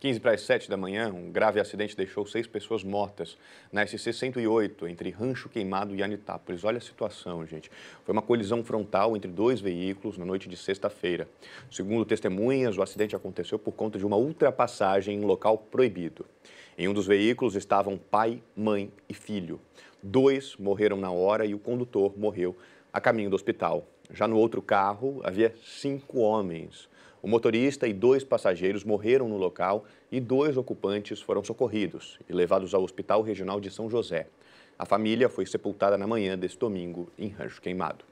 15 para as 7 da manhã, um grave acidente deixou seis pessoas mortas na SC 108, entre Rancho Queimado e Anitápolis. Olha a situação, gente. Foi uma colisão frontal entre dois veículos na noite de sexta-feira. Segundo testemunhas, o acidente aconteceu por conta de uma ultrapassagem em um local proibido. Em um dos veículos estavam pai, mãe e filho. Dois morreram na hora e o condutor morreu a caminho do hospital. Já no outro carro havia cinco homens. O motorista e dois passageiros morreram no local e dois ocupantes foram socorridos e levados ao Hospital Regional de São José. A família foi sepultada na manhã desse domingo em Rancho Queimado.